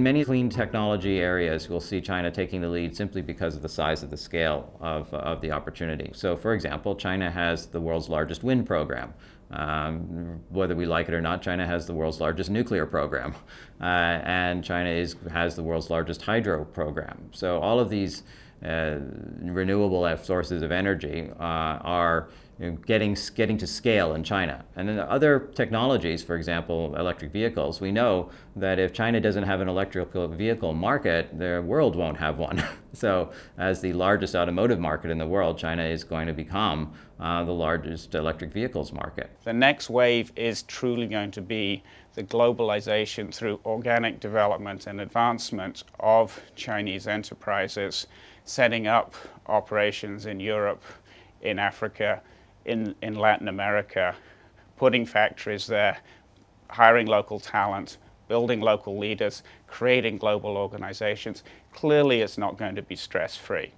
in many clean technology areas, we'll see China taking the lead simply because of the size of the scale of, of the opportunity. So for example, China has the world's largest wind program. Um, whether we like it or not, China has the world's largest nuclear program, uh, and China is, has the world's largest hydro program. So all of these uh, renewable uh, sources of energy uh, are you know, getting, getting to scale in China. And in other technologies, for example, electric vehicles, we know that if China doesn't have an electric vehicle market, the world won't have one. so as the largest automotive market in the world, China is going to become uh, the largest electric vehicles market. The next wave is truly going to be the globalization through organic development and advancement of Chinese enterprises, setting up operations in Europe, in Africa, in, in Latin America, putting factories there, hiring local talent, building local leaders, creating global organizations, clearly it's not going to be stress-free.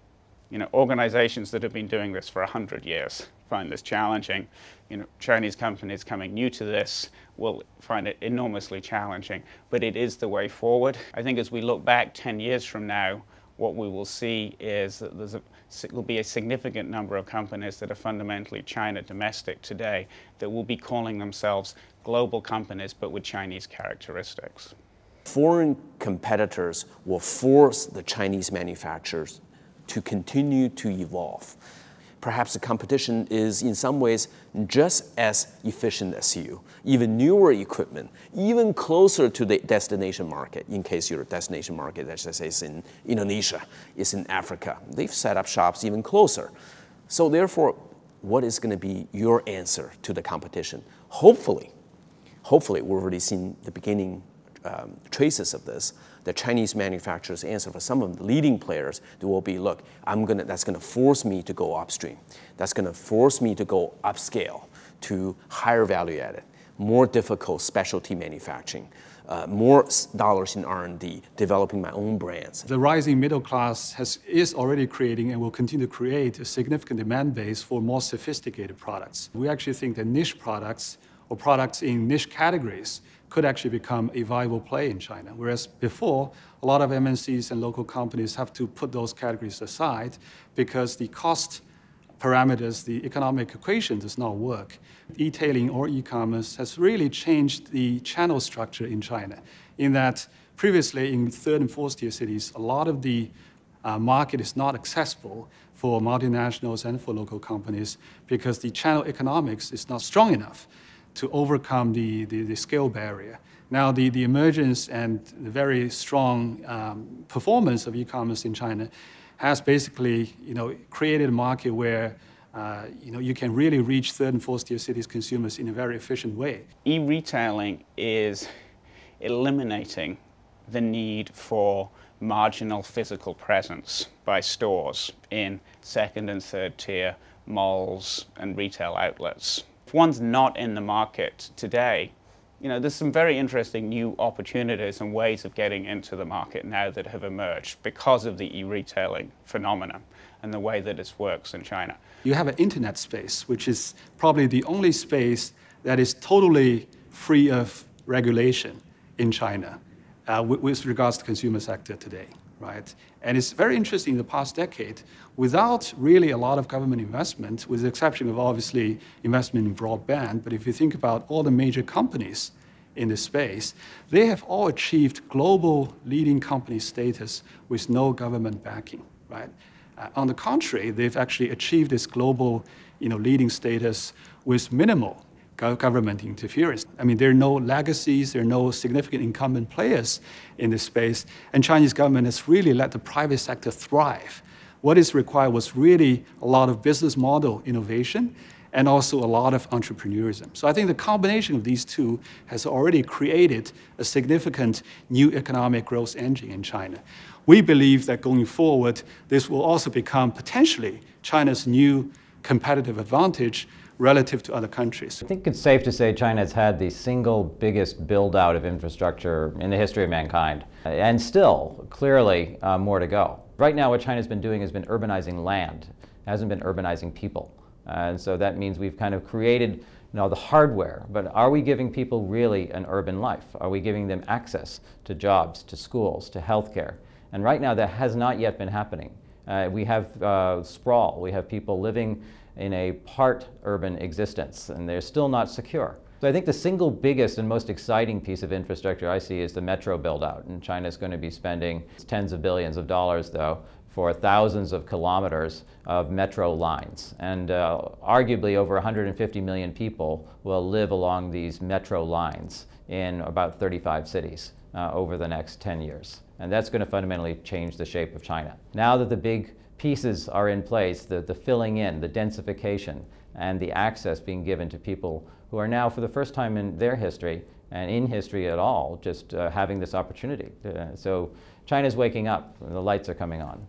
You know, organizations that have been doing this for 100 years find this challenging. You know, Chinese companies coming new to this will find it enormously challenging, but it is the way forward. I think as we look back 10 years from now, what we will see is that there will be a significant number of companies that are fundamentally China domestic today that will be calling themselves global companies but with Chinese characteristics. Foreign competitors will force the Chinese manufacturers to continue to evolve perhaps the competition is in some ways just as efficient as you, even newer equipment, even closer to the destination market, in case your destination market, as I say, is in Indonesia, is in Africa. They've set up shops even closer. So therefore, what is going to be your answer to the competition? Hopefully, hopefully, we've already seen the beginning um, traces of this the Chinese manufacturers and for some of the leading players, will be, look, I'm gonna, that's gonna force me to go upstream. That's gonna force me to go upscale to higher value added, more difficult specialty manufacturing. Uh, more dollars in R&D, developing my own brands. The rising middle class has, is already creating and will continue to create a significant demand base for more sophisticated products. We actually think that niche products or products in niche categories could actually become a viable play in China. Whereas before, a lot of MNCs and local companies have to put those categories aside because the cost parameters, the economic equation does not work. E-tailing or e-commerce has really changed the channel structure in China in that previously in third and fourth tier cities, a lot of the uh, market is not accessible for multinationals and for local companies because the channel economics is not strong enough to overcome the, the, the scale barrier. Now, the, the emergence and the very strong um, performance of e-commerce in China has basically, you know, created a market where, uh, you know, you can really reach third and fourth tier cities consumers in a very efficient way. E-retailing is eliminating the need for marginal physical presence by stores in second and third tier malls and retail outlets if one's not in the market today, you know, there's some very interesting new opportunities and ways of getting into the market now that have emerged because of the e-retailing phenomenon and the way that it works in China. You have an internet space, which is probably the only space that is totally free of regulation in China uh, with, with regards to consumer sector today right? And it's very interesting in the past decade, without really a lot of government investment, with the exception of obviously investment in broadband, but if you think about all the major companies in the space, they have all achieved global leading company status with no government backing, right? Uh, on the contrary, they've actually achieved this global you know, leading status with minimal government interference. I mean, there are no legacies, there are no significant incumbent players in this space, and Chinese government has really let the private sector thrive. What is required was really a lot of business model innovation and also a lot of entrepreneurship. So I think the combination of these two has already created a significant new economic growth engine in China. We believe that going forward, this will also become potentially China's new competitive advantage relative to other countries. I think it's safe to say China has had the single biggest build out of infrastructure in the history of mankind, and still, clearly, uh, more to go. Right now, what China's been doing has been urbanizing land, it hasn't been urbanizing people. Uh, and so that means we've kind of created you know, the hardware, but are we giving people really an urban life? Are we giving them access to jobs, to schools, to healthcare? And right now, that has not yet been happening. Uh, we have uh, sprawl. We have people living in a part urban existence, and they're still not secure. So I think the single biggest and most exciting piece of infrastructure I see is the metro build-out, and China's going to be spending tens of billions of dollars, though, for thousands of kilometers of metro lines. And uh, arguably over 150 million people will live along these metro lines in about 35 cities uh, over the next 10 years. And that's going to fundamentally change the shape of China. Now that the big pieces are in place, the, the filling in, the densification, and the access being given to people who are now, for the first time in their history, and in history at all, just uh, having this opportunity. Uh, so China's waking up, the lights are coming on.